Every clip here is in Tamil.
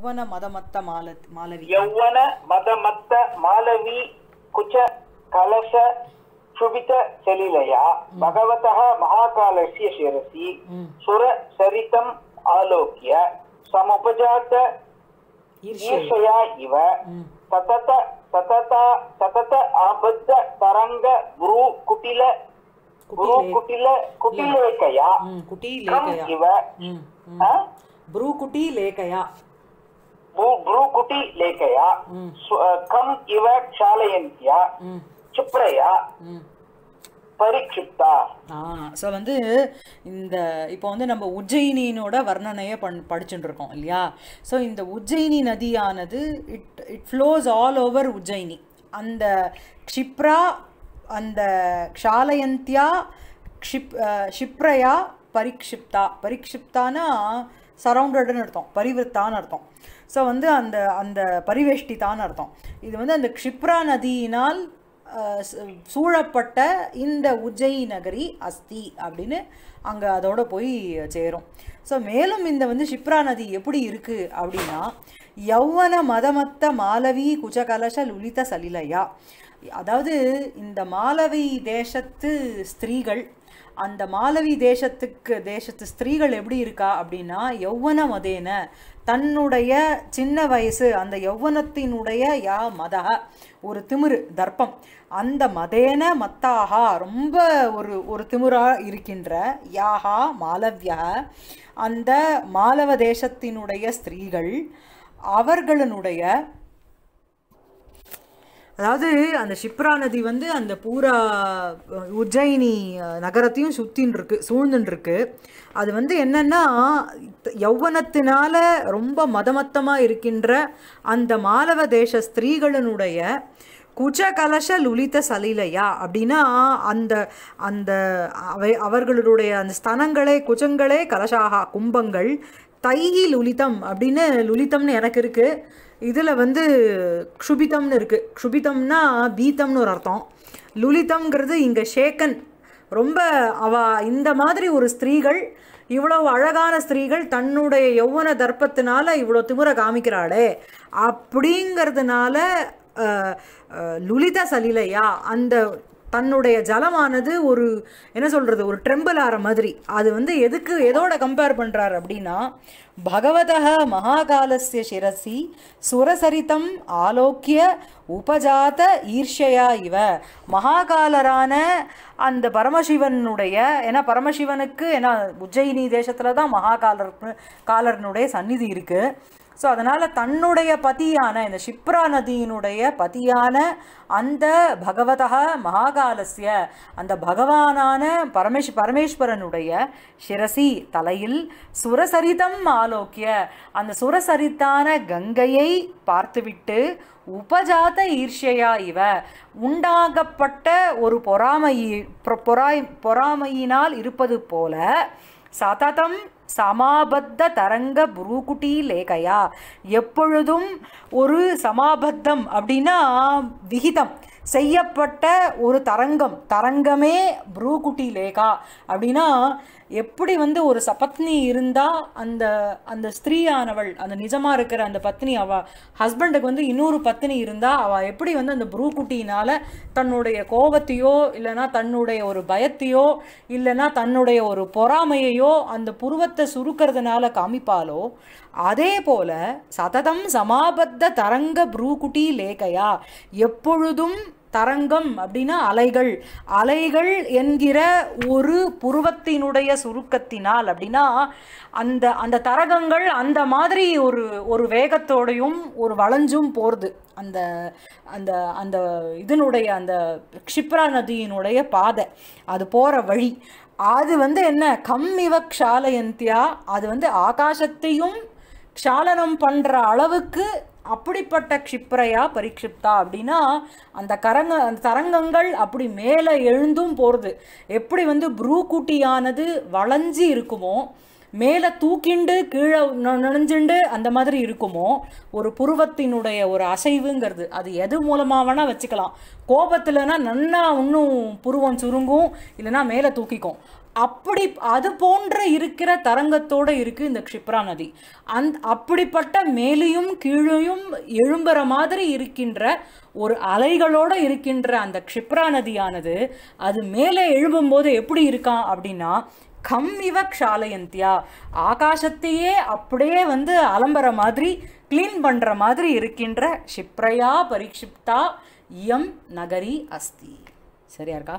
ಯೌವನ ಮದಮತ್ತ ಮಾಲತ್ ಮಾಲವಿ ಯೌವನ ಮದಮತ್ತ ಮಾಲವಿ ಕುಚ ಕಲಶ ಶುಭಿತ ಚಲಿಲಯ ಭಗವತಃ ಮಹಾಕಾಲಸ್ಯ ಶಿರಸಿ ಸುರ ಸರಿತಂ ಆಲೋಕ್ಯ ಸಮುಪಜಾತ ಈರ್ಷಯಾ ಇವ ಸತತ ಸತತ ಸತತ ಆಬದ್ಧ ತರಂಗ ಗುರು ಕುಟಿಲ ಗುರು ಕುಟಿಲ ಕುಟಿಲೇಖಯ ಕುಟಿಲೇಖಯ ಇವ ಭ್ರೂಕುಟಿಲೇಖಯ ಭ್ರೂಕುಟಿ ಲೇಖೆಯ ಕಂ ಇವ ಕ್ಷಾಲಯಂತಿಯ ಕ್ಷಿಪ್ರಯ ஸோ வந்து இந்த இப்போ வந்து நம்ம உஜ்ஜயினியினோட வர்ணனையை பண் படிச்சுட்டு இல்லையா ஸோ இந்த உஜ்ஜயினி நதியானது it it flows all over Ujjayini அந்த க்ஷிப்ரா அந்த க்ஷாலயந்தியா க்ஷிப் ஷிப்ரயா பரீக்ஷிப்தா பரீக்ஷிப்தானா சரௌண்டட்னு அர்த்தம் பரிவிருத்தான்னு அர்த்தம் ஸோ வந்து அந்த அந்த பரிவேஷ்டி தான் அர்த்தம் இது வந்து அந்த க்ஷிப்ரா நதியினால் சூழப்பட்ட இந்த உஜ்ஜய் நகரி அஸ்தி அப்படின்னு அங்கே அதோட போய் சேரும் ஸோ மேலும் இந்த வந்து ஷிப்ரா நதி எப்படி இருக்குது அப்படின்னா யௌவன மதமத்த மாலவி குஜகலச லுலித சலிலையா அதாவது இந்த மாலவி தேசத்து ஸ்திரீகள் அந்த மாலவி தேசத்துக்கு தேசத்து ஸ்திரீகள் எப்படி இருக்கா அப்படின்னா யௌவன மதேன தன்னுடைய சின்ன வயசு அந்த யௌவனத்தினுடைய யா மத ஒரு திமிரு தர்ப்பம் அந்த மதேன மத்தாகா ரொம்ப ஒரு ஒரு திமிராக இருக்கின்ற யாஹா மாலவ்யா அந்த மாலவ தேசத்தினுடைய ஸ்திரீகள் அவர்களினுடைய அதாவது அந்த ஷிப்ரா நதி வந்து அந்த பூரா உஜ்ஜயினி நகரத்தையும் சுற்றின்னு இருக்கு சூழ்ந்துன்னு அது வந்து என்னென்னா யௌவனத்தினால ரொம்ப மதமத்தமாக இருக்கின்ற அந்த மாலவ தேச ஸ்திரீகளினுடைய குஜ கலச லுலித சலிலையா அப்படின்னா அந்த அந்த அவை அவர்களுடைய அந்த ஸ்தனங்களே குஜங்களே கலசாகா கும்பங்கள் தைகி லுலிதம் அப்படின்னு லுலிதம்னு எனக்கு இருக்குது இதில் வந்து க்ஷுபிதம்னு இருக்குது க்ஷுபிதம்னா பீத்தம்னு ஒரு அர்த்தம் லுலிதம்ங்கிறது இங்கே ஷேக்கன் ரொம்ப அவ இந்த மாதிரி ஒரு ஸ்திரீகள் இவ்வளோ அழகான ஸ்திரீகள் தன்னுடைய யௌவன தர்ப்பத்தினால இவ்வளோ திமுறை காமிக்கிறாளே அப்படிங்கிறதுனால லுலித சலிலையா அந்த தன்னுடைய ஜலமானது ஒரு என்ன சொல்கிறது ஒரு ட்ரெம்பிள் ஆற மாதிரி அது வந்து எதுக்கு எதோட கம்பேர் பண்ணுறாரு அப்படின்னா பகவதக மகாகாலசிய சிரசி சுரசரித்தம் ஆலோக்கிய உபஜாத ஈர்ஷையா இவ மகாகாலரான அந்த பரமசிவனுடைய ஏன்னா பரமசிவனுக்கு ஏன்னா உஜ்ஜயினி தேசத்தில் தான் மகாகாலர் காலர்னுடைய சந்நிதி இருக்குது ஸோ அதனால் தன்னுடைய பதியான இந்த ஷிப்ரா நதியினுடைய பதியான அந்த பகவதா மகாகாலசிய அந்த பகவானான பரமேஷ் பரமேஸ்வரனுடைய சிரசி தலையில் சுரசரிதம் ஆலோக்கிய அந்த சுரசரித்தான கங்கையை பார்த்துவிட்டு உபஜாத ஈர்ஷையா இவ உண்டாகப்பட்ட ஒரு பொறாமையி பொறாய் பொறாமையினால் இருப்பது போல சததம் சமாபத்த தரங்க புரூகுட்டி லேகையா எப்பொழுதும் ஒரு சமாபத்தம் அப்படின்னா விகிதம் செய்யப்பட்ட ஒரு தரங்கம் தரங்கமே புரூகுட்டி லேகா அப்படின்னா எப்படி வந்து ஒரு சபத்னி இருந்தால் அந்த அந்த ஸ்திரீயானவள் அந்த நிஜமாக இருக்கிற அந்த பத்னி அவள் ஹஸ்பண்டுக்கு வந்து இன்னொரு பத்னி இருந்தால் அவள் எப்படி வந்து அந்த புரூக்குட்டினால் தன்னுடைய கோபத்தையோ இல்லைனா தன்னுடைய ஒரு பயத்தையோ இல்லைனா தன்னுடைய ஒரு பொறாமையையோ அந்த புருவத்தை சுருக்கிறதுனால காமிப்பாலோ அதே போல் சததம் சமாபத்த தரங்க புரூக்குட்டி லேகையா எப்பொழுதும் தரங்கம் அப்படின்னா அலைகள் அலைகள் என்கிற ஒரு புருவத்தினுடைய சுருக்கத்தினால் அப்படின்னா அந்த அந்த தரகங்கள் அந்த மாதிரி ஒரு ஒரு வேகத்தோடையும் ஒரு வளைஞ்சும் போகிறது அந்த அந்த அந்த இதனுடைய அந்த க்ஷிப்ரா நதியினுடைய பாதை அது போகிற வழி அது வந்து என்ன கம்மிவ க்ஷாலயந்தியா அது வந்து ஆகாசத்தையும் க்ஷாலனம் பண்ணுற அளவுக்கு அப்படிப்பட்ட க்ஷிப்ரையா பரிக்ஷிப்தா அப்படின்னா அந்த கரங்க அந்த தரங்கங்கள் அப்படி மேலே எழுந்தும் போகிறது எப்படி வந்து ப்ரூக்குட்டியானது வளைஞ்சி இருக்குமோ மேலே தூக்கிண்டு கீழே நுழைஞ்சுண்டு அந்த மாதிரி இருக்குமோ ஒரு புருவத்தினுடைய ஒரு அசைவுங்கிறது அது எது மூலமாக வேணால் வச்சுக்கலாம் கோபத்தில்னா நன்னா இன்னும் புருவம் சுருங்கும் இல்லைன்னா மேலே தூக்கிக்கும் அப்படி அது போன்ற இருக்கிற தரங்கத்தோடு இருக்குது இந்த க்ஷிப்ரா நதி அந் அப்படிப்பட்ட மேலேயும் கீழையும் எழும்புற மாதிரி இருக்கின்ற ஒரு அலைகளோடு இருக்கின்ற அந்த க்ஷிப்ரா நதியானது அது மேலே எழும்பும்போது எப்படி இருக்கான் அப்படின்னா கம் இவ க்ஷாலயந்தியா ஆகாசத்தையே அப்படியே வந்து அலம்புற மாதிரி கிளீன் பண்ணுற மாதிரி இருக்கின்ற ஷிப்ரையா பரிக்ஷிப்தா எம் நகரி அஸ்தி சரியா இருக்கா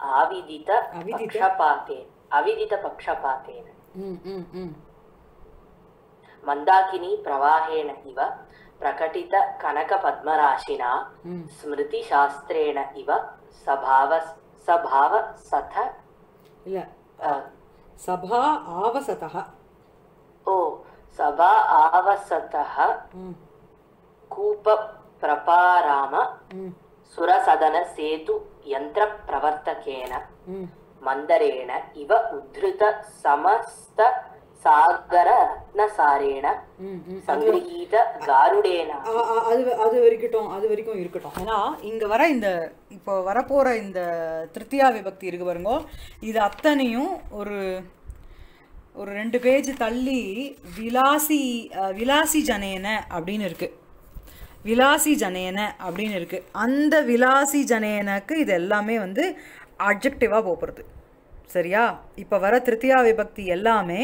आविदित पक्षपाते आविदित पक्षपाते मन्दाकिनी प्रवाहानेव प्रकटित कनकपद्मराशिना स्मृतिशास्त्रेण इव स्वभाव स्वभाव सथ सभा आवसतः ओ सभा आवसतः कूपा प्रपारामा सुरसदन सेतु யந்திர பிரவர்த்தகேன मन्दरेण இவ उद्धृत சமஸ்த சாகர ரத்னசாரேன சங்கீத காருடேன அது அது வரைக்கட்டும் அது வரைக்கும் இருக்கட்டும் ஏன்னா இங்க வர இந்த இப்போ வரப்போற இந்த திருத்தியா விபக்தி இருக்கு பாருங்க இது அத்தனையும் ஒரு ஒரு ரெண்டு பேஜ் தள்ளி விலாசி விலாசி ஜனேன அப்படின்னு இருக்குது விலாசி ஜனேன அப்படின்னு இருக்குது அந்த விலாசி ஜனேனக்கு இது எல்லாமே வந்து அப்ஜெக்டிவாக போகிறது சரியா இப்போ வர திருத்தியா விபக்தி எல்லாமே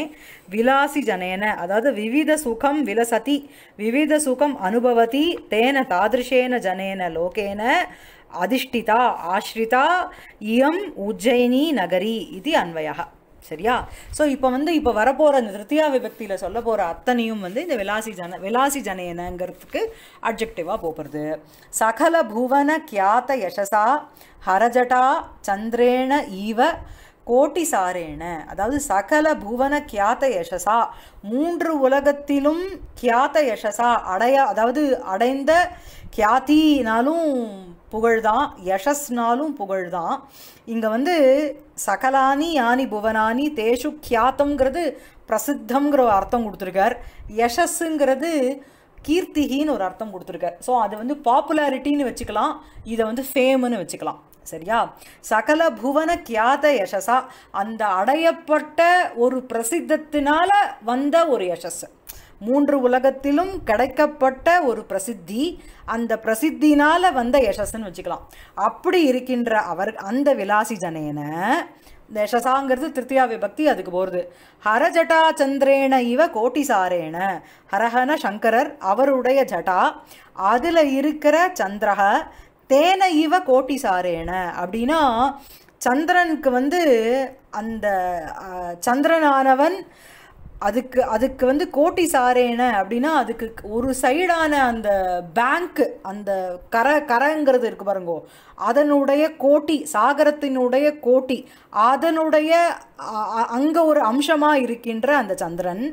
விலாசி ஜனேன அதாவது விவித சுகம் விலசதி விவித சுகம் அனுபவதி தேன தாதிருஷேன ஜனேன லோகேன அதிஷ்டிதா ஆஷ்ரிதா இயம் உஜ்ஜயினி நகரி இது அன்வயா சரியா ஸோ இப்போ வந்து இப்போ வரப்போகிற இந்த திருத்தியா விபக்தியில் சொல்ல போகிற அத்தனையும் வந்து இந்த விலாசி ஜன விலாசி ஜனயனங்கிறதுக்கு அப்ஜெக்டிவாக போகிறது சகல புவன கியாத்த யசசா ஹரஜட்டா சந்திரேண ஈவ கோட்டிசாரேன அதாவது சகல புவன கியாத்த யசசா மூன்று உலகத்திலும் கியாத்த யசசா அடைய அதாவது அடைந்த கியாத்தினாலும் புகழ்தான் யசஸ்னாலும் புகழ்தான் இங்கே வந்து சகலானி யானி புவனானி தேஷு கியாத்தங்கிறது பிரசித்தங்கிற ஒரு அர்த்தம் கொடுத்துருக்கார் யசஸ்ங்கிறது கீர்த்திகின்னு ஒரு அர்த்தம் கொடுத்துருக்கார் ஸோ அது வந்து பாப்புலாரிட்டின்னு வச்சுக்கலாம் இதை வந்து ஃபேமுன்னு வச்சுக்கலாம் சரியா சகல புவன கியாத யசஸா அந்த அடையப்பட்ட ஒரு பிரசித்தத்தினால வந்த ஒரு யசஸ் மூன்று உலகத்திலும் கிடைக்கப்பட்ட ஒரு பிரசித்தி அந்த பிரசித்தினால வந்த யசஸ்ன்னு வச்சுக்கலாம் அப்படி இருக்கின்ற அவர் அந்த விலாசி ஜனேன இந்த யசசாங்கிறது திருத்தியா விபக்தி அதுக்கு போகிறது ஹரஜட்டா சந்திரேன இவ கோட்டிசாரேன ஹரஹன சங்கரர் அவருடைய ஜட்டா அதில் இருக்கிற சந்திரக தேன இவ கோட்டிசாரேன அப்படின்னா சந்திரனுக்கு வந்து அந்த சந்திரனானவன் அதுக்கு அதுக்கு வந்து கோட்டி சாரேன அப்படின்னா அதுக்கு ஒரு சைடான அந்த பேங்க்கு அந்த கரை கரைங்கிறது இருக்கு பாருங்க அதனுடைய கோட்டி சாகரத்தினுடைய கோட்டி அதனுடைய அங்கே ஒரு அம்சமாக இருக்கின்ற அந்த சந்திரன்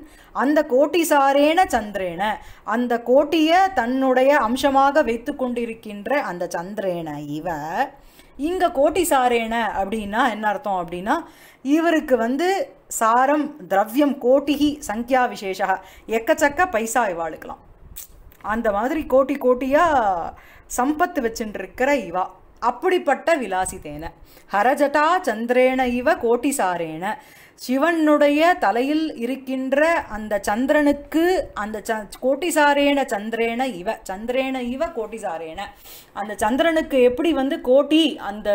அந்த கோட்டி சாரேன சந்திரேன அந்த கோட்டியை தன்னுடைய அம்சமாக வைத்து கொண்டிருக்கின்ற அந்த சந்திரேன இவ இங்கே கோட்டி சாரேன அப்படின்னா என்ன அர்த்தம் அப்படின்னா இவருக்கு வந்து சாரம் திரவியம் கோட்டிகி சங்கியா விசேஷா எக்கச்சக்க பைசா இவாளுக்கலாம் அந்த மாதிரி கோட்டி கோட்டியாக சம்பத்து வச்சுட்டு இருக்கிற இவா அப்படிப்பட்ட விலாசிதேன ஹரஜட்டா சந்திரேன இவ சாரேன சிவனுடைய தலையில் இருக்கின்ற அந்த சந்திரனுக்கு அந்த ச கோட்டிசாரேன சந்திரேன இவ சந்திரேன இவ கோட்டிசாரேன அந்த சந்திரனுக்கு எப்படி வந்து கோட்டி அந்த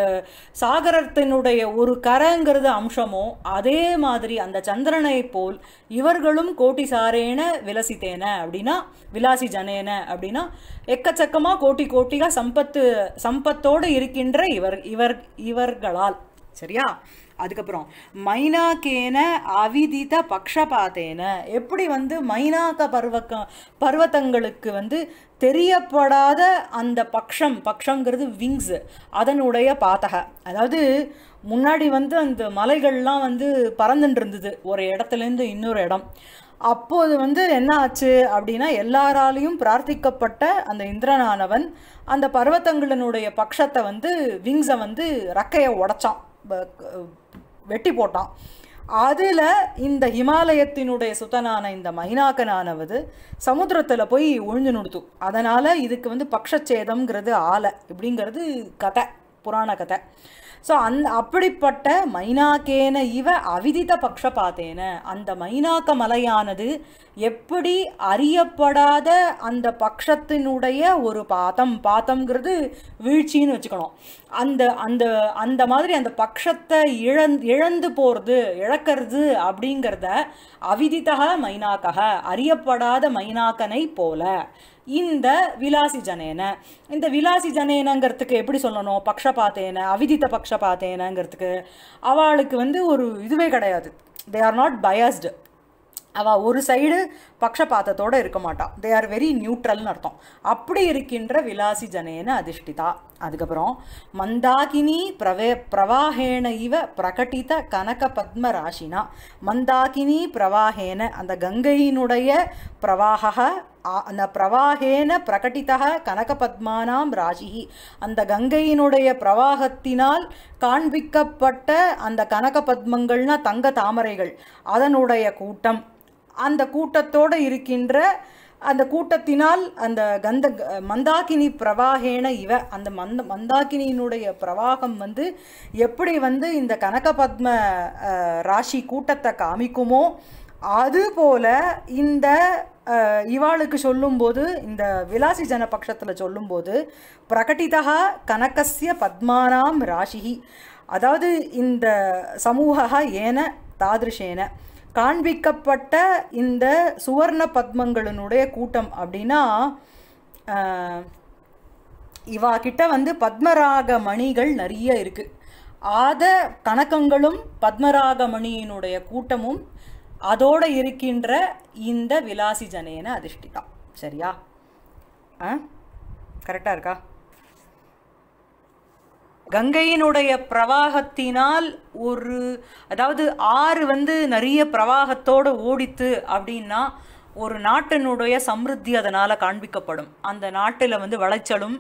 சாகரத்தினுடைய ஒரு கரங்கிறது அம்சமோ அதே மாதிரி அந்த சந்திரனை போல் இவர்களும் கோட்டிசாரேன விலசித்தேன அப்படின்னா விலாசி ஜனேன அப்படின்னா எக்கச்சக்கமாக கோட்டி கோட்டியாக சம்பத்து சம்பத்தோடு இருக்கின்ற இவர் இவர் இவர்களால் சரியா அதுக்கப்புறம் மைனாக்கேன அவிதித பக்ஷபாத்தேன எப்படி வந்து மைனாக்க பருவக்க பர்வத்தங்களுக்கு வந்து தெரியப்படாத அந்த பக்ஷம் பக்ஷங்கிறது விங்ஸு அதனுடைய பாத்தக அதாவது முன்னாடி வந்து அந்த மலைகள்லாம் வந்து பறந்துட்டு இருந்தது ஒரு இடத்துலேருந்து இன்னொரு இடம் அப்போது வந்து என்ன ஆச்சு அப்படின்னா எல்லாராலையும் பிரார்த்திக்கப்பட்ட அந்த இந்திரனானவன் அந்த பர்வத்தங்களினுடைய பக்ஷத்தை வந்து விங்ஸை வந்து ரக்கையை உடச்சான் வெட்டி போட்டான் அதில் இந்த ஹிமாலயத்தினுடைய சுத்தனான இந்த மைனாக்கனானவது சமுத்திரத்தில் போய் ஒழிஞ்சு நுடுத்தும் அதனால் இதுக்கு வந்து பக்ஷச்சேதம்ங்கிறது ஆலை இப்படிங்கிறது கதை புராண கதை ஸோ அந் அப்படிப்பட்ட மைனாக்கேன இவ அவிதித பார்த்தேன அந்த மைனாக்க மலையானது எப்படி அறியப்படாத அந்த பக்ஷத்தினுடைய ஒரு பாத்தம் பாத்தம்ங்கிறது வீழ்ச்சின்னு வச்சுக்கணும் அந்த அந்த அந்த மாதிரி அந்த பக்ஷத்தை இழந் இழந்து போகிறது இழக்கிறது அப்படிங்கிறத அவிதித்தக மைனாக்கக அறியப்படாத மைனாக்கனை போல இந்த விலாசி ஜனேன இந்த விலாசி ஜனேனங்கிறதுக்கு எப்படி சொல்லணும் பக்ஷ பார்த்தேன அவிதித்த பக்ஷ பார்த்தேனங்கிறதுக்கு அவளுக்கு வந்து ஒரு இதுவே கிடையாது தே ஆர் நாட் பயஸ்டு அவ ஒரு சைடு பக்ஷபாத்தத்தோடு இருக்க மாட்டான் தே ஆர் வெரி நியூட்ரல்னு அர்த்தம் அப்படி இருக்கின்ற விலாசி ஜனேன அதிர்ஷ்டிதா அதுக்கப்புறம் மந்தாகினி பிரவே பிரவாகேன இவ பிரகட்டித கனக பத்ம ராசினா மந்தாகினி பிரவாகேன அந்த கங்கையினுடைய பிரவாக அந்த பிரவாகேன பிரகட்டிதக கனகபத்மானாம் ராஜி அந்த கங்கையினுடைய பிரவாகத்தினால் காண்பிக்கப்பட்ட அந்த கனகபத்மங்கள்னா தங்க தாமரைகள் அதனுடைய கூட்டம் அந்த கூட்டத்தோடு இருக்கின்ற அந்த கூட்டத்தினால் அந்த கந்த மந்தாகினி பிரவாகேன இவ அந்த மந்த மந்தாகினியினுடைய பிரவாகம் வந்து எப்படி வந்து இந்த கனகபத்ம ராசி கூட்டத்தை காமிக்குமோ அதுபோல இந்த இவாளுக்கு சொல்லும்போது இந்த விலாசி ஜனபக்ஷத்தில் சொல்லும்போது பிரகட்டிதா கனகசிய பத்மானாம் ராசிஹி அதாவது இந்த சமூக ஏன தாதிருஷேன காண்பிக்கப்பட்ட இந்த சுவர்ண பத்மங்களினுடைய கூட்டம் அப்படின்னா இவா கிட்ட வந்து பத்மராக மணிகள் நிறைய இருக்குது ஆத கணக்கங்களும் பத்மராக மணியினுடைய கூட்டமும் அதோடு இருக்கின்ற இந்த விலாசி ஜனேன அதிர்ஷ்டிதா சரியா ஆ கரெக்டாக இருக்கா கங்கையினுடைய பிரவாகத்தினால் ஒரு அதாவது ஆறு வந்து நிறைய பிரவாகத்தோடு ஓடித்து அப்படின்னா ஒரு நாட்டினுடைய சமிருத்தி அதனால் காண்பிக்கப்படும் அந்த நாட்டில் வந்து வளைச்சலும்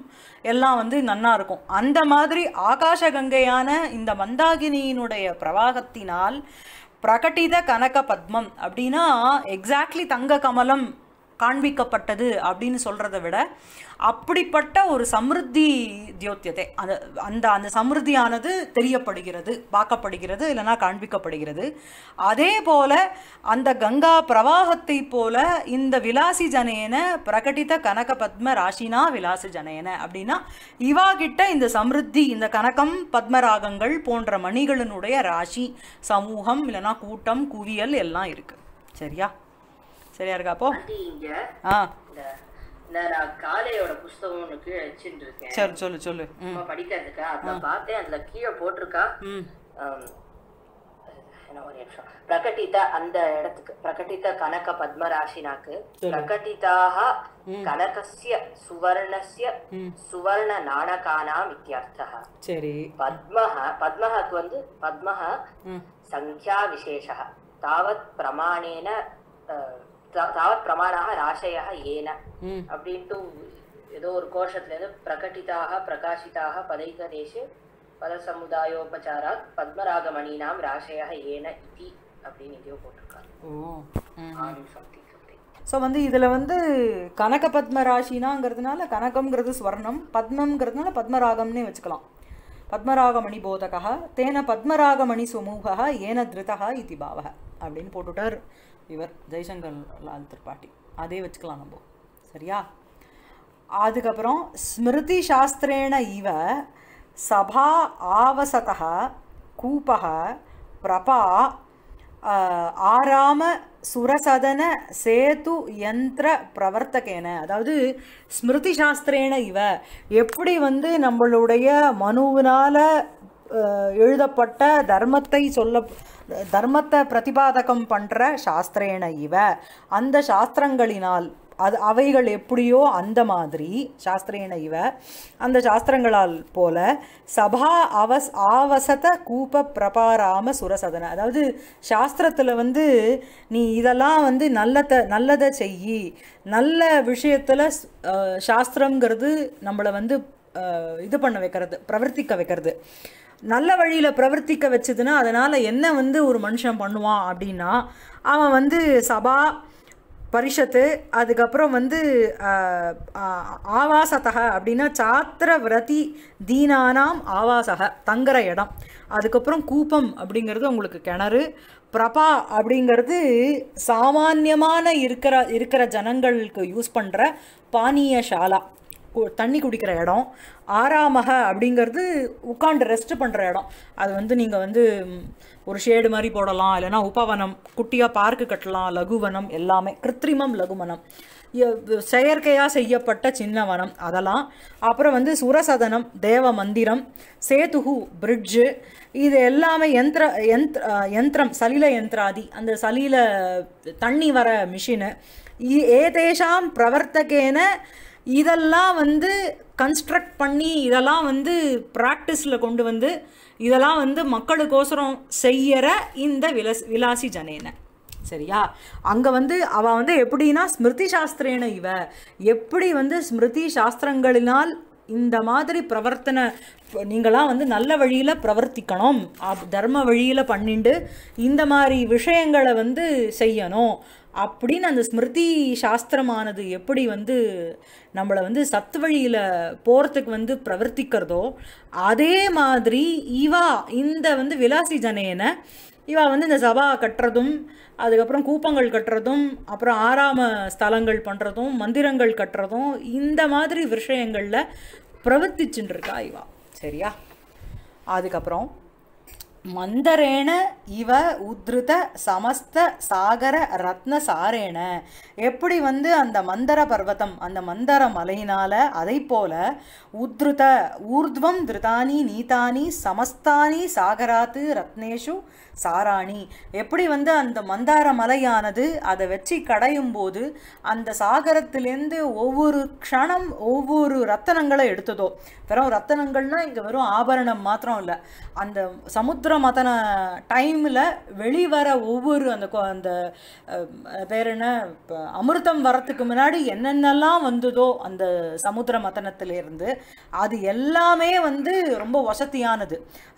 எல்லாம் வந்து நன்னா இருக்கும் அந்த மாதிரி ஆகாஷ கங்கையான இந்த மந்தாகினியினுடைய பிரவாகத்தினால் பிரகட்டித கனக பத்மம் அப்படின்னா எக்ஸாக்ட்லி தங்க கமலம் காண்பிக்கப்பட்டது அப்படின்னு சொல்கிறத விட அப்படிப்பட்ட ஒரு சமிருத்தி தியோத்தியத்தை அந்த அந்த அந்த சமிருத்தியானது தெரியப்படுகிறது பார்க்கப்படுகிறது இல்லைனா காண்பிக்கப்படுகிறது அதே போல அந்த கங்கா பிரவாகத்தை போல இந்த விலாசி ஜனேன பிரகடித கனக பத்ம ராசினா விலாசி ஜனேன அப்படின்னா இவா கிட்ட இந்த சமிருத்தி இந்த கனகம் பத்மராகங்கள் போன்ற மணிகளினுடைய ராசி சமூகம் இல்லைனா கூட்டம் குவியல் எல்லாம் இருக்கு சரியா சரியா இருக்கா அப்போ ஆ நான் காலையோட புஸ்தகம்னு கீழே வச்சுட்டு இருக்கேன் சரி சொல்லு சொல்லு படிக்கிறதுக்கு அத பார்த்தேன் அதுல கீழே போட்டிருக்கா அந்த இடத்துக்கு கனக கனகசிய சுவர்ண வந்து சங்கியா தாவத் பிரமாணேன தாவத் பிரமாணாக ராசையாக ஏன அப்படின்ட்டு ஏதோ ஒரு கோஷத்துல இருந்து பிரகட்டிதாக பிரகாசிதாக பதைகதேஷு பல பத்மராகமணி நாம் ராசையாக ஏன இதி அப்படின்னு எங்கேயோ போட்டிருக்காங்க ஸோ வந்து இதில் வந்து கனக பத்ம ராசினாங்கிறதுனால கனகம்ங்கிறது ஸ்வர்ணம் பத்மம்ங்கிறதுனால பத்மராகம்னே வச்சுக்கலாம் பத்மராகமணி போதகா தேன பத்மராகமணி சுமூக ஏன திருதகா இத்தி பாவக அப்படின்னு போட்டுட்டார் இவர் ஜெய்சங்கர் லால் திரிபாட்டி அதே வச்சுக்கலாம் நம்ம சரியா அதுக்கப்புறம் ஸ்மிருதி சாஸ்திரேன இவ சபா ஆவசத கூபக பிரபா ஆராம சுரசதன சேது யந்திர பிரவர்த்தகேன அதாவது ஸ்மிருதி சாஸ்திரேன இவ எப்படி வந்து நம்மளுடைய மனுவினால் எழுதப்பட்ட தர்மத்தை சொல்ல தர்மத்தை பிரதிபாதகம் பண்ணுற சாஸ்திரேன இவ அந்த சாஸ்திரங்களினால் அது அவைகள் எப்படியோ அந்த மாதிரி சாஸ்திரேன இவ அந்த சாஸ்திரங்களால் போல சபா அவஸ் ஆவசத கூப்ப பிரபாராம சுரசதன அதாவது சாஸ்திரத்தில் வந்து நீ இதெல்லாம் வந்து நல்லத நல்லதை செய்யி நல்ல விஷயத்தில் சாஸ்திரங்கிறது நம்மளை வந்து இது பண்ண வைக்கிறது பிரவர்த்திக்க வைக்கிறது நல்ல வழியில் பிரவர்த்திக்க வச்சதுன்னா அதனால் என்ன வந்து ஒரு மனுஷன் பண்ணுவான் அப்படின்னா அவன் வந்து சபா பரிஷத்து அதுக்கப்புறம் வந்து ஆவாசத்தக அப்படின்னா சாத்திர விரதி தீனானாம் ஆவாசக தங்குற இடம் அதுக்கப்புறம் கூப்பம் அப்படிங்கிறது உங்களுக்கு கிணறு பிரபா அப்படிங்கிறது சாமானியமான இருக்கிற இருக்கிற ஜனங்களுக்கு யூஸ் பண்ணுற பானியசாலா தண்ணி குடிக்கிற இடம் ஆறாமக அப்படிங்கிறது உட்காந்து ரெஸ்ட் பண்ணுற இடம் அது வந்து நீங்கள் வந்து ஒரு ஷேடு மாதிரி போடலாம் இல்லைனா உபவனம் குட்டியாக பார்க்கு கட்டலாம் லகுவனம் எல்லாமே கிருத்திரிமம் லகுவனம் செயற்கையாக செய்யப்பட்ட சின்ன வனம் அதெல்லாம் அப்புறம் வந்து சுரசதனம் தேவ மந்திரம் சேத்துகு பிரிட்ஜு இது எல்லாமே யந்திர யந்த் யந்திரம் சலில யந்திராதி அந்த சலில தண்ணி வர மிஷினு ஏதேஷாம் பிரவர்த்தகேன இதெல்லாம் வந்து கன்ஸ்ட்ரக்ட் பண்ணி இதெல்லாம் வந்து ப்ராக்டிஸில் கொண்டு வந்து இதெல்லாம் வந்து மக்களுக்கோசரம் செய்யற இந்த விலஸ் விலாசி ஜனேன சரியா அங்கே வந்து அவள் வந்து எப்படின்னா ஸ்மிருதி சாஸ்திரேன இவ எப்படி வந்து ஸ்மிருதி சாஸ்திரங்களினால் இந்த மாதிரி பிரவர்த்தனை நீங்களாம் வந்து நல்ல வழியில் பிரவர்த்திக்கணும் தர்ம வழியில் பண்ணிண்டு இந்த மாதிரி விஷயங்களை வந்து செய்யணும் அப்படின்னு அந்த ஸ்மிருதி சாஸ்திரமானது எப்படி வந்து நம்மளை வந்து சத்து வழியில் போகிறதுக்கு வந்து பிரவர்த்திக்கிறதோ அதே மாதிரி இவா இந்த வந்து விலாசி ஜனேனை இவா வந்து இந்த சபா கட்டுறதும் அதுக்கப்புறம் கூப்பங்கள் கட்டுறதும் அப்புறம் ஆறாம ஸ்தலங்கள் பண்ணுறதும் மந்திரங்கள் கட்டுறதும் இந்த மாதிரி விஷயங்களில் பிரவர்த்திச்சுட்டு இவா சரியா அதுக்கப்புறம் மந்தரேன இவ உத்ருத சமஸ்த சாகர ரத்ன சாரேன எப்படி வந்து அந்த மந்தர பர்வதம் அந்த மந்தர மலையினால் அதை போல உத்ருத ஊர்துவம் திருதானி நீதானி சமஸ்தானி சாகராத்து ரத்னேஷு சாராணி எப்படி வந்து அந்த மந்தார மலையானது அதை வச்சு கடையும் போது அந்த சாகரத்திலேருந்து ஒவ்வொரு க்ஷணம் ஒவ்வொரு ரத்தனங்களை எடுத்ததோ வெறும் ரத்தனங்கள்னால் இங்கே வெறும் ஆபரணம் மாத்திரம் இல்லை அந்த சமுத்திர மதன டைமில் வெளிவர ஒவ்வொரு அந்த அந்த பேர் என்ன அமிர்தம் வரத்துக்கு முன்னாடி என்னென்னலாம் வந்ததோ அந்த சமுத்திர மதனத்திலேருந்து அது எல்லாமே வந்து ரொம்ப வசதியானது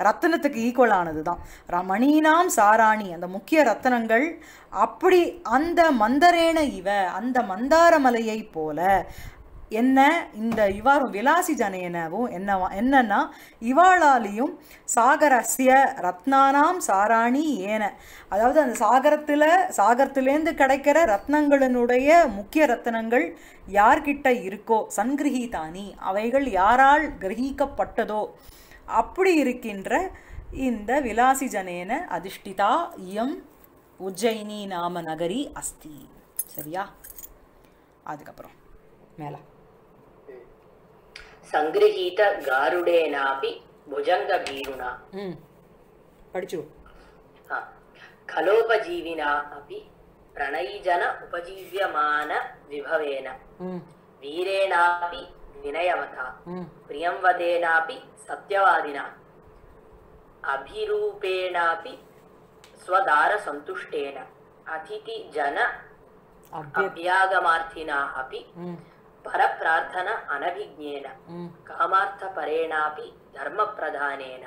ரத்தனத்துக்கு ஈக்குவலானது தான் ரமணீன தீனாம் சாராணி அந்த முக்கிய ரத்தனங்கள் அப்படி அந்த மந்தரேன இவ அந்த மந்தாரமலையை போல என்ன இந்த இவாரும் விலாசி ஜனையனவும் என்னவா என்னன்னா இவாளாலையும் சாகரஸ்ய ரத்னானாம் சாராணி ஏன அதாவது அந்த சாகரத்தில் சாகரத்திலேருந்து கிடைக்கிற ரத்னங்களினுடைய முக்கிய ரத்னங்கள் யார்கிட்ட இருக்கோ சங்கிரகிதானி அவைகள் யாரால் கிரகிக்கப்பட்டதோ அப்படி இருக்கின்ற इन्द विलासी जनेन अधिष्टिता यम उज्जयिनी नाम नगरी अस्ति सरिया आदिकपरा मेला संग्रहीता गरुडेनापि भुजङ्गवीरुणा हम्म पठितु खलोपजीविनापि प्रणयजन उपजीव्यमान विभवेन धीरेणापि विनयवथा प्रियंवदेनापि सत्यवादिना అభిరూపేణాపి స్వదార సంతుష్టేన అతిథి జన అభ్యాగమార్థిన అపి పర ప్రార్థన అనభిజ్ఞేన కామార్థ పరేణాపి ధర్మ ధర్మప్రధానేన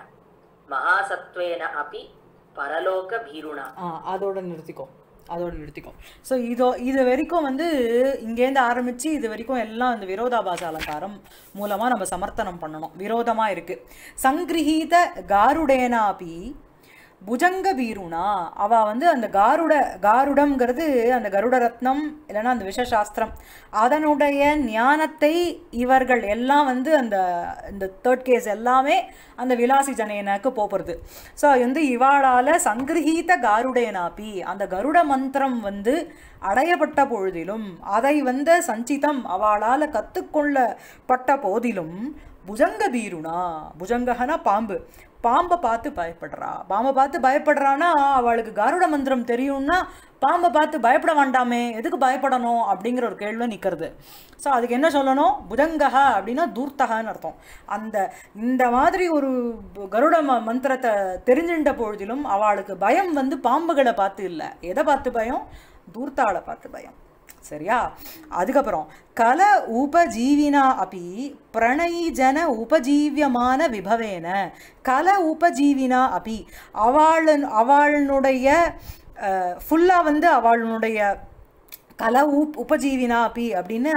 మహాసత్వేన అపి పరలోక భీరుణ அதோட నిర్తికో அதோடு நிறுத்திக்கும் ஸோ இதோ இது வரைக்கும் வந்து இங்கேருந்து ஆரம்பித்து இது வரைக்கும் எல்லாம் அந்த விரோதாபாச அலங்காரம் மூலமாக நம்ம சமர்த்தனம் பண்ணணும் விரோதமாக இருக்குது சங்கிரகீத காருடேனாபி புஜங்க வீருனா அவ வந்து அந்த காருட காருடம்ங்கிறது அந்த கருட ரத்னம் இல்லைன்னா அந்த விஷசாஸ்திரம் அதனுடைய ஞானத்தை இவர்கள் எல்லாம் வந்து அந்த இந்த தேர்ட் கேஸ் எல்லாமே அந்த விலாசி ஜனையனாக்கு போகிறது ஸோ வந்து இவாளால் சங்கிரகீத காருடேனாப்பி அந்த கருட மந்திரம் வந்து அடையப்பட்ட பொழுதிலும் அதை வந்த சஞ்சிதம் அவளால் கற்றுக்கொள்ளப்பட்ட போதிலும் புஜங்க வீருனா புஜங்ககனா பாம்பு பாம்பை பார்த்து பயப்படுறா பாம்பை பார்த்து பயப்படுறான்னா அவளுக்கு கருட மந்திரம் தெரியும்னா பாம்பை பார்த்து பயப்பட வேண்டாமே எதுக்கு பயப்படணும் அப்படிங்கிற ஒரு கேள்வி நிற்கிறது ஸோ அதுக்கு என்ன சொல்லணும் புதங்கஹா அப்படின்னா தூர்த்தகான்னு அர்த்தம் அந்த இந்த மாதிரி ஒரு கருட ம மந்திரத்தை தெரிஞ்சின்ற பொழுதிலும் அவளுக்கு பயம் வந்து பாம்புகளை பார்த்து இல்லை எதை பார்த்து பயம் தூர்த்தாவளை பார்த்து பயம் சரியா அதுக்கப்புறம் கல உபஜீவினா அப்படி பிரணயி ஜன உபஜீவியமான விபவேன கல உபஜீவினா அப்படி அவள் அவளுடைய ஃபுல்லாக வந்து அவளுடைய கல உப் உபஜீவினா அப்பி அப்படின்னா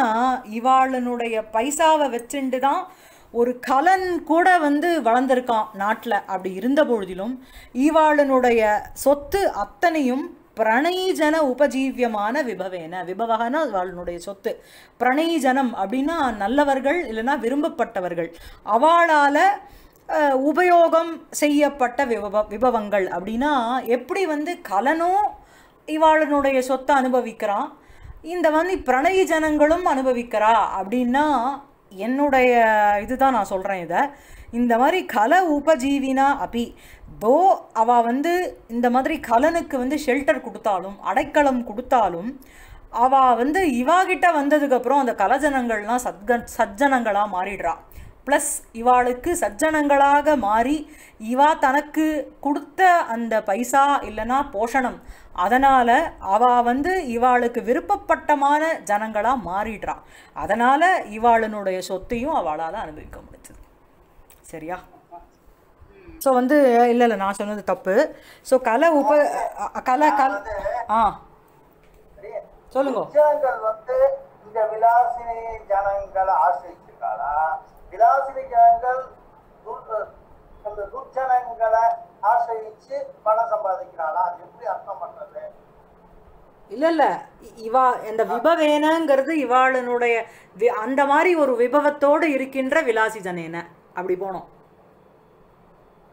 இவாளனுடைய பைசாவை வச்சுண்டு தான் ஒரு கலன் கூட வந்து வளர்ந்துருக்கான் நாட்டில் அப்படி இருந்த பொழுதிலும் ஈவாளனுடைய சொத்து அத்தனையும் பிரணயிஜன உபஜீவியமான விபவேன விபவகனா அவளுடைய சொத்து பிரணயிஜனம் அப்படின்னா நல்லவர்கள் இல்லைன்னா விரும்பப்பட்டவர்கள் அவளால் உபயோகம் செய்யப்பட்ட விபவ விபவங்கள் அப்படின்னா எப்படி வந்து கலனும் இவாளனுடைய சொத்தை அனுபவிக்கிறான் இந்த வந்து பிரணய ஜனங்களும் அனுபவிக்கிறா அப்படின்னா என்னுடைய இதுதான் நான் சொல்கிறேன் இதை இந்த மாதிரி கல உபஜீவினா அப்பி தோ அவ வந்து இந்த மாதிரி கலனுக்கு வந்து ஷெல்டர் கொடுத்தாலும் அடைக்கலம் கொடுத்தாலும் அவ வந்து இவாகிட்ட வந்ததுக்கப்புறம் அந்த கலஜனங்கள்லாம் சத்க சஜ்ஜனங்களாக மாறிடுறா ப்ளஸ் இவாளுக்கு சஜ்ஜனங்களாக மாறி இவா தனக்கு கொடுத்த அந்த பைசா இல்லைனா போஷணம் அதனால் அவ வந்து இவாளுக்கு விருப்பப்பட்டமான ஜனங்களாக மாறிடுறான் அதனால் இவாளினுடைய சொத்தையும் அவளால் அனுபவிக்க முடிஞ்சது சரியா ஸோ வந்து இல்லை இல்லை நான் சொன்னது தப்பு ஸோ கலை உப கலை கல் ஆ சொல்லுங்க வந்து இந்த விலாசினி ஜனங்கள் அந்த பணம் சம்பாதிக்கிறாளா எப்படி அர்த்தம் பண்றது இவா இந்த விபவேனங்கிறது இவாளனுடைய அந்த மாதிரி ஒரு விபவத்தோடு இருக்கின்ற விலாசி ஜனேன அப்படி போனோம்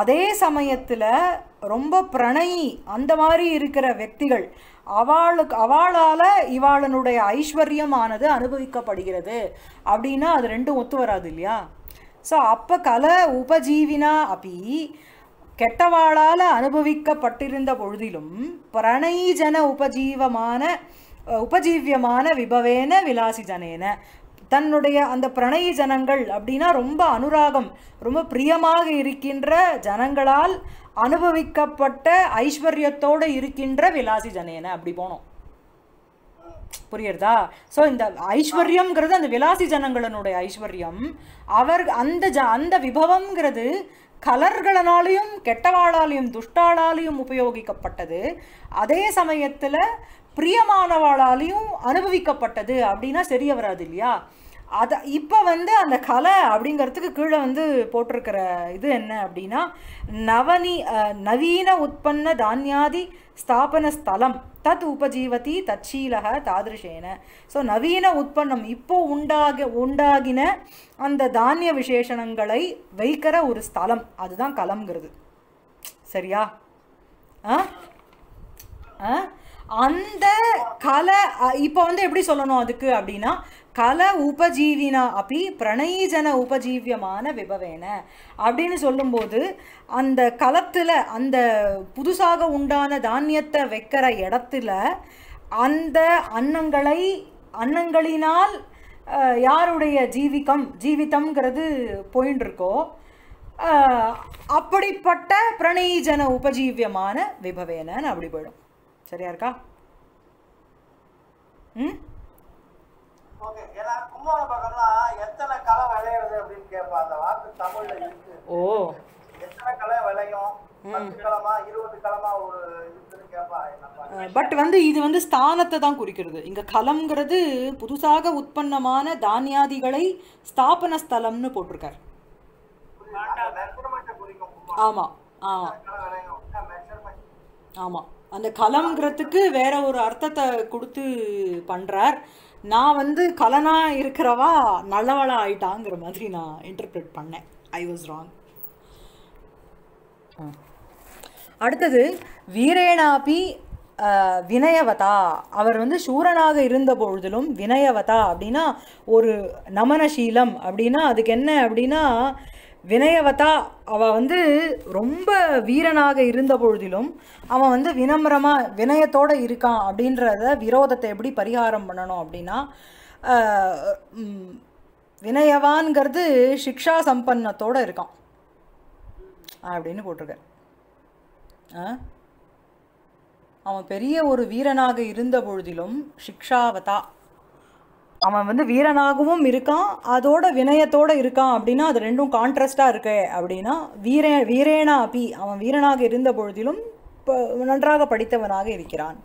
அதே சமயத்தில் ரொம்ப பிரணயி அந்த மாதிரி இருக்கிற வக்திகள் அவளுக்கு அவளால் இவாளனுடைய ஐஸ்வர்யமானது அனுபவிக்கப்படுகிறது அப்படின்னா அது ரெண்டும் ஒத்து வராது இல்லையா ஸோ அப்போ கலை உபஜீவினா அப்படி கெட்டவாளால் அனுபவிக்கப்பட்டிருந்த பொழுதிலும் பிரணயிஜன ஜன உபஜீவமான உபஜீவியமான விபவேன விலாசிஜனேன தன்னுடைய அந்த பிரணய ஜனங்கள் அப்படின்னா ரொம்ப அனுராகம் ரொம்ப பிரியமாக இருக்கின்ற ஜனங்களால் அனுபவிக்கப்பட்ட ஐஸ்வர்யத்தோடு இருக்கின்ற விலாசி ஜனேன அப்படி போனோம் புரியுறதா ஸோ இந்த ஐஸ்வர்யம்ங்கிறது அந்த விலாசி ஜனங்களினுடைய ஐஸ்வர்யம் அவர் அந்த ஜ அந்த விபவம்ங்கிறது கலர்களாலையும் கெட்டவாளாலையும் துஷ்டாளாலையும் உபயோகிக்கப்பட்டது அதே சமயத்தில் பிரியமானவாளாலையும் அனுபவிக்கப்பட்டது அப்படின்னா சரியே வராது இல்லையா அதை இப்போ வந்து அந்த கலை அப்படிங்கிறதுக்கு கீழே வந்து போட்டிருக்கிற இது என்ன அப்படின்னா நவனி நவீன உற்பன்ன தானியாதி ஸ்தாபன ஸ்தலம் தத் உபஜீவதி தச்சீலக தாதிருஷேன ஸோ நவீன உற்பன்னம் இப்போ உண்டாக உண்டாகின அந்த தானிய விசேஷணங்களை வைக்கிற ஒரு ஸ்தலம் அதுதான் கலம்ங்கிறது சரியா ஆ ஆ அந்த கலை இப்போ வந்து எப்படி சொல்லணும் அதுக்கு அப்படின்னா கல உபஜீவினா அப்படி பிரணயீஜன உபஜீவியமான விபவேன அப்படின்னு சொல்லும்போது அந்த களத்தில் அந்த புதுசாக உண்டான தானியத்தை வைக்கிற இடத்துல அந்த அன்னங்களை அன்னங்களினால் யாருடைய ஜீவிக்கம் ஜீவித்தம்ங்கிறது போயின்னு இருக்கோ அப்படிப்பட்ட பிரணயிஜன உபஜீவியமான விபவேனன்னு அப்படி போயிடும் சரியா இருக்கா ம் ஓ பட் வந்து இது வந்து ஸ்தானத்தை தான் குறிக்கிறது இங்க களம்ங்கிறது புதுசாக உற்பத்தமான தானியாதிகளை ஸ்தாபன ஸ்தலம்னு போட்டிருக்கார் ஆமா ஆமா ஆமா அந்த கலம்ங்கிறதுக்கு வேற ஒரு அர்த்தத்தை கொடுத்து பண்ணுறார் நான் வந்து கலனா இருக்கிறவா நல்லவளா ஆயிட்டாங்கிற மாதிரி நான் இன்டர்பிரேட் பண்ணேன் ஐ வாஸ் ராங் அடுத்தது வீரேனாபி வினயவதா அவர் வந்து சூரனாக இருந்த பொழுதிலும் வினயவதா அப்படின்னா ஒரு நமனசீலம் அப்படின்னா அதுக்கு என்ன அப்படின்னா வினயவதா அவள் வந்து ரொம்ப வீரனாக இருந்த பொழுதிலும் அவன் வந்து வினம்ரமாக வினயத்தோடு இருக்கான் அப்படின்றத விரோதத்தை எப்படி பரிகாரம் பண்ணணும் அப்படின்னா வினயவான்கிறது சிக்ஷா சம்பன்னத்தோடு இருக்கான் அப்படின்னு போட்டிருக்க அவன் பெரிய ஒரு வீரனாக இருந்த பொழுதிலும் சிக்ஷாவதா அவன் வந்து வீரனாகவும் இருக்கான் அதோட வினயத்தோடு இருக்கான் அப்படின்னா அது ரெண்டும் கான்ட்ராஸ்டாக இருக்கு அப்படின்னா வீர வீரேனா அபி அவன் வீரனாக இருந்த பொழுதிலும் நன்றாக படித்தவனாக இருக்கிறான்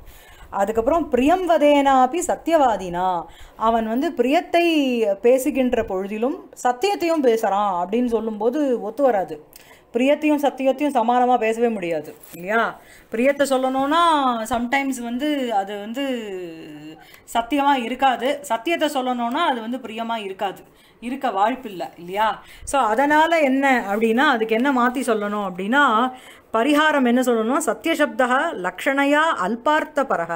அதுக்கப்புறம் பிரியம்வதேனா வதேனாபி சத்தியவாதினா அவன் வந்து பிரியத்தை பேசுகின்ற பொழுதிலும் சத்தியத்தையும் பேசுகிறான் அப்படின்னு சொல்லும்போது ஒத்து வராது பிரியத்தையும் சத்தியத்தையும் சமானமாக பேசவே முடியாது இல்லையா பிரியத்தை சொல்லணும்னா சம்டைம்ஸ் வந்து அது வந்து சத்தியமாக இருக்காது சத்தியத்தை சொல்லணும்னா அது வந்து பிரியமாக இருக்காது இருக்க வாய்ப்பு இல்லை இல்லையா ஸோ அதனால் என்ன அப்படின்னா அதுக்கு என்ன மாற்றி சொல்லணும் அப்படின்னா பரிகாரம் என்ன சொல்லணும்னா சத்தியசப்தா லக்ஷணையா அல்பார்த்த பரக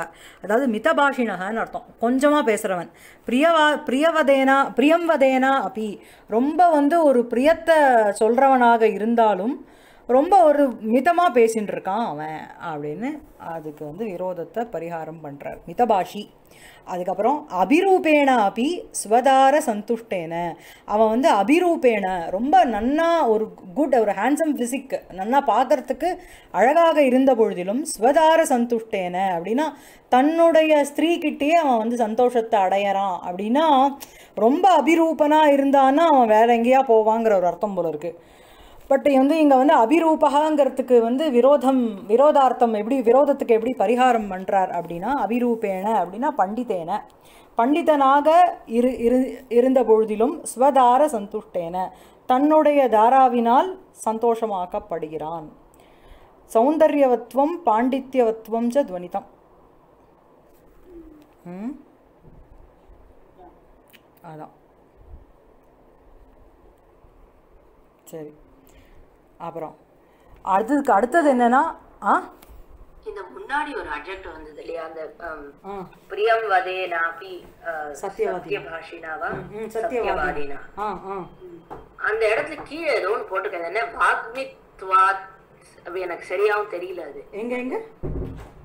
அதாவது மிதபாஷினகன்னு அர்த்தம் கொஞ்சமாக பேசுகிறவன் பிரியவா பிரியவதேனா பிரியம்வதேனா அப்படி ரொம்ப வந்து ஒரு பிரியத்தை சொல்கிறவனாக இருந்தாலும் ரொம்ப ஒரு மிதமாக பேசின்னு இருக்கான் அவன் அப்படின்னு அதுக்கு வந்து விரோதத்தை பரிகாரம் பண்ணுறார் மிதபாஷி அதுக்கப்புறம் அபிரூபேண அப்படி சுவதார சந்துஷ்டேன அவன் வந்து அபிரூபேண ரொம்ப நன்னா ஒரு குட் ஒரு ஹேண்ட்ஸம் ஃபிசிக் நன்னா பார்க்கறதுக்கு அழகாக இருந்த பொழுதிலும் சுவதார சந்துஷ்டேன அப்படின்னா தன்னுடைய ஸ்திரீகிட்டேயே அவன் வந்து சந்தோஷத்தை அடையறான் அப்படின்னா ரொம்ப அபிரூபனாக இருந்தான்னா அவன் வேற எங்கேயா போவாங்கிற ஒரு அர்த்தம் போல இருக்குது பட் வந்து இங்கே வந்து அபிரூபகாங்கிறதுக்கு வந்து விரோதம் விரோதார்த்தம் எப்படி விரோதத்துக்கு எப்படி பரிகாரம் பண்ணுறார் அப்படின்னா அபிரூபேன அப்படின்னா பண்டிதேன பண்டிதனாக இரு இரு இருந்த பொழுதிலும் ஸ்வதார சந்துஷ்டேன தன்னுடைய தாராவினால் சந்தோஷமாக்கப்படுகிறான் சௌந்தர்யவத்வம் பாண்டித்யவத்வம் ச துவனிதம் அதான் சரி அப்புறம் அடுத்ததுக்கு அடுத்தது என்னன்னா ஆ இந்த முன்னாடி ஒரு அட்ஜெக்ட் வந்தது இல்லையா அந்த பிரியம் வதேனா பி சத்யவாதி பாஷினாவா சத்யவாதினா அந்த இடத்துல கீழே ஏதோ ஒன்று போட்டிருக்கேன் என்ன வாக்மித்வாத் எனக்கு சரியாவும் தெரியல அது எங்க எங்க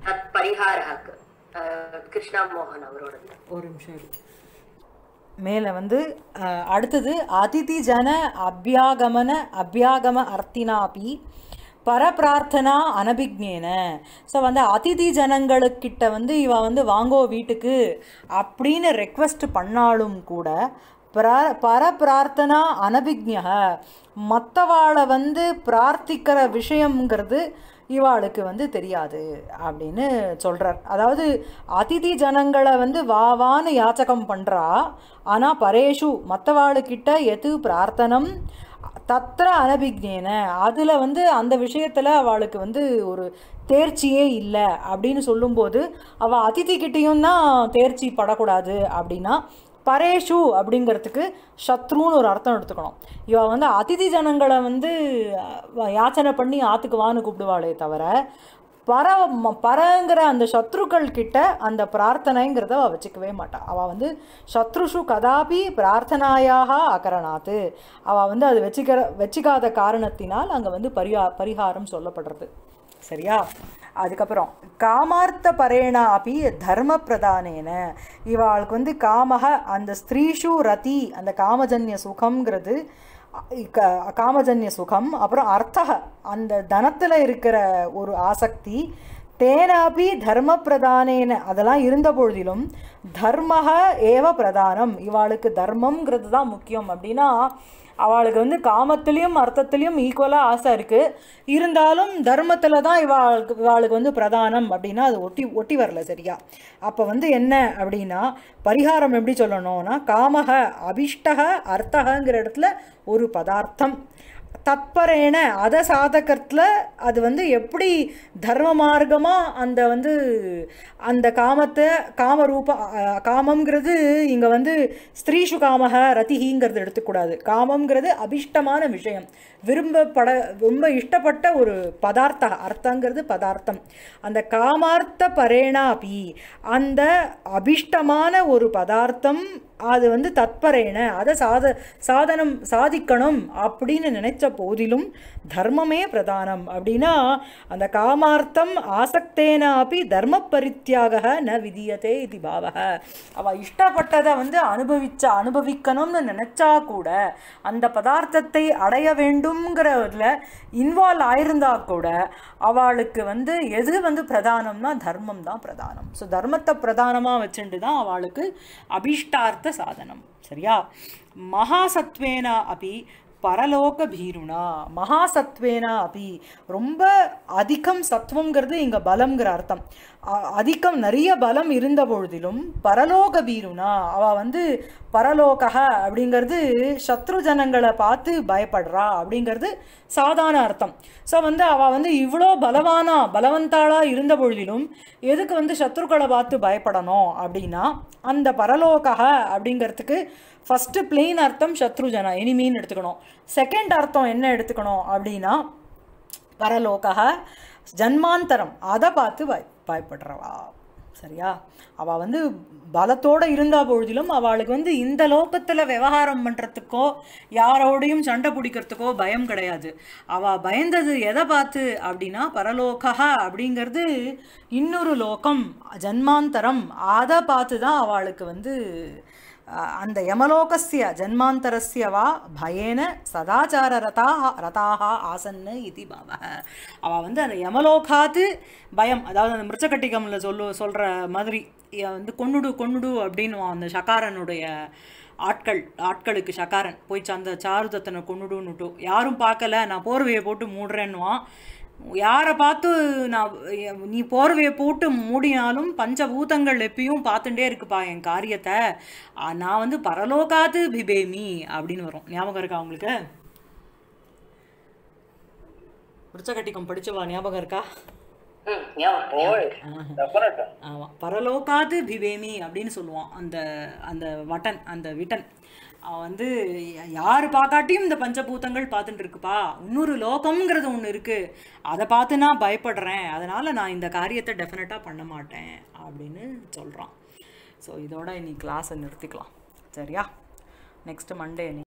தத் பரிகாரஹாக்கு கிருஷ்ணா மோகன் அவரோட ஒரு நிமிஷம் மேலே வந்து அடுத்தது அதிதி ஜன அபியாகமன அபியாகம அர்த்தினாபி பரப்பிரார்த்தனா அனபிக்னேன ஸோ வந்து அதிதி ஜனங்களுக்கிட்ட வந்து இவ வந்து வாங்கோ வீட்டுக்கு அப்படின்னு ரெக்வஸ்ட் பண்ணாலும் கூட பிர பர பிரார்த்தனா அனபிக்ஞக மற்றவாளை வந்து பிரார்த்திக்கிற விஷயங்கிறது இவாளுக்கு வந்து தெரியாது அப்படின்னு சொல்கிறார் அதாவது அதிதி ஜனங்களை வந்து வாவான்னு யாச்சகம் பண்ணுறா ஆனால் பரேஷு மற்றவாளுக்கிட்ட எது பிரார்த்தனம் தத்திர அனபிக்னேன அதில் வந்து அந்த விஷயத்தில் அவளுக்கு வந்து ஒரு தேர்ச்சியே இல்லை அப்படின்னு சொல்லும்போது அவள் அதிதிக்கிட்டேயும் தான் தேர்ச்சி படக்கூடாது அப்படின்னா பரேஷு அப்படிங்கிறதுக்கு சத்ருன்னு ஒரு அர்த்தம் எடுத்துக்கணும் இவ வந்து அதிதி ஜனங்களை வந்து யாச்சனை பண்ணி ஆற்றுக்கு கூப்பிடுவாளே தவிர பர பரங்கிற அந்த சத்ருக்கள் கிட்ட அந்த பிரார்த்தனைங்கிறத அவள் வச்சுக்கவே மாட்டாள் அவள் வந்து சத்ருஷு கதாபி பிரார்த்தனாயாக அகரணாத்து அவள் வந்து அது வச்சுக்கிற வச்சுக்காத காரணத்தினால் அங்கே வந்து பரிகா பரிகாரம் சொல்லப்படுறது சரியா அதுக்கப்புறம் காமார்த்த பரேணா அப்படி தர்ம பிரதானேன இவாளுக்கு வந்து காமக அந்த ஸ்திரீஷு ரதி அந்த காமஜன்ய சுகம்ங்கிறது க காமஜன்ய சுகம் அப்புறம் அர்த்தக அந்த தனத்தில் இருக்கிற ஒரு ஆசக்தி தேனாபி தர்ம பிரதானேன அதெல்லாம் இருந்த பொழுதிலும் தர்மக ஏவ பிரதானம் இவாளுக்கு தர்மம்ங்கிறது தான் முக்கியம் அப்படின்னா அவளுக்கு வந்து காமத்துலேயும் அர்த்தத்துலேயும் ஈக்குவலாக ஆசை இருக்குது இருந்தாலும் தர்மத்தில் தான் இவாளுக்கு இவாளுக்கு வந்து பிரதானம் அப்படின்னா அது ஒட்டி ஒட்டி வரல சரியா அப்போ வந்து என்ன அப்படின்னா பரிகாரம் எப்படி சொல்லணும்னா காமக அபிஷ்டக அர்த்தகங்கிற இடத்துல ஒரு பதார்த்தம் தற்பரேன அத சாதகத்தில் அது வந்து எப்படி தர்ம மார்க்கமாக அந்த வந்து அந்த காமத்தை காமரூப காமங்கிறது இங்கே வந்து ஸ்திரீஷு காமக ரத்திகிங்கிறது எடுத்துக்கூடாது காமங்கிறது அபிஷ்டமான விஷயம் விரும்பப்பட ரொம்ப இஷ்டப்பட்ட ஒரு பதார்த்த அர்த்தங்கிறது பதார்த்தம் அந்த காமார்த்த பரேணாபி அந்த அபிஷ்டமான ஒரு பதார்த்தம் அது வந்து தற்பரேன அதை சாத சாதனம் சாதிக்கணும் அப்படின்னு நினைச்ச போதிலும் தர்மமே பிரதானம் அப்படின்னா அந்த காமார்த்தம் ஆசக்தேனாப்பி தர்ம பரித்தியாக ந விதியதே இது பாவக அவ இஷ்டப்பட்டதை வந்து அனுபவிச்ச அனுபவிக்கணும்னு நினச்சா கூட அந்த பதார்த்தத்தை அடைய வேண்டும்ங்கிறதுல இன்வால்வ் ஆயிருந்தா கூட அவளுக்கு வந்து எது வந்து பிரதானம்னா தர்மம் தான் பிரதானம் ஸோ தர்மத்தை பிரதானமாக வச்சுட்டு தான் அவளுக்கு அபிஷ்டார்த்த சாதனம் சரியா மகாசத்வேன அப்படி பரலோக பீருணா மகாசத்வேனா அப்படி ரொம்ப அதிகம் சத்துவங்கிறது இங்கே பலங்கிற அர்த்தம் அதிகம் நிறைய பலம் இருந்த பொழுதிலும் பரலோக வீருனா அவள் வந்து பரலோக அப்படிங்கிறது சத்ரு ஜனங்களை பார்த்து பயப்படுறா அப்படிங்கிறது சாதாரண அர்த்தம் ஸோ வந்து அவள் வந்து இவ்வளோ பலவானா பலவந்தாளாக இருந்த பொழுதிலும் எதுக்கு வந்து சத்ருக்களை பார்த்து பயப்படணும் அப்படின்னா அந்த பரலோக அப்படிங்கிறதுக்கு ஃபஸ்ட்டு பிளெயின் அர்த்தம் சத்ருஜனா இனிமீன் எடுத்துக்கணும் செகண்ட் அர்த்தம் என்ன எடுத்துக்கணும் அப்படின்னா பரலோக ஜன்மாந்தரம் அதை பார்த்து பய பயப்படுறவா சரியா அவள் வந்து பலத்தோடு இருந்தா பொழுதிலும் அவளுக்கு வந்து இந்த லோகத்தில் விவகாரம் பண்ணுறதுக்கோ யாரோடையும் சண்டை பிடிக்கிறதுக்கோ பயம் கிடையாது அவள் பயந்தது எதை பார்த்து அப்படின்னா பரலோகா அப்படிங்கிறது இன்னொரு லோகம் ஜன்மாந்தரம் அதை பார்த்து தான் அவளுக்கு வந்து அந்த யமலோகஸ்ய ஜன்மாந்தரஸ்ய வா பயேன சதாச்சார ரதாக ரதாக ஆசன்னு இது பாவ அவள் வந்து அந்த யமலோகாத்து பயம் அதாவது அந்த மிருச்சக்கட்டிகமில் சொல்லு சொல்கிற மாதிரி வந்து கொன்னுடு கொன்னுடு அப்படின்னு அந்த சகாரனுடைய ஆட்கள் ஆட்களுக்கு சகாரன் போய் அந்த சாருதத்தனை கொண்டுடுன்னுட்டோ யாரும் பார்க்கல நான் போர்வையை போட்டு மூடுறேன்னுவான் யாரை பார்த்து நான் நீ போர்வையை போட்டு மூடினாலும் பஞ்சபூதங்கள் எப்பயும் பார்த்துட்டே இருக்குப்பா என் காரியத்தை நான் வந்து பரலோகாது பிபேமி அப்படின்னு வரும் ஞாபகம் இருக்கா அவங்களுக்கு உச்சகட்டிக்கம் படிச்சவா ஞாபகம் இருக்கா ஆமாம் பரலோகாது பிபேமி அப்படின்னு சொல்லுவான் அந்த அந்த வட்டன் அந்த விட்டன் அவன் வந்து யார் பார்க்காட்டியும் இந்த பஞ்சபூதங்கள் பார்த்துட்டு இருக்குப்பா இன்னொரு லோகம்ங்கிறது ஒன்று இருக்குது அதை பார்த்து நான் பயப்படுறேன் அதனால் நான் இந்த காரியத்தை டெஃபினட்டாக பண்ண மாட்டேன் அப்படின்னு சொல்கிறான் ஸோ இதோட இன்னைக்கு கிளாஸை நிறுத்திக்கலாம் சரியா நெக்ஸ்ட் மண்டே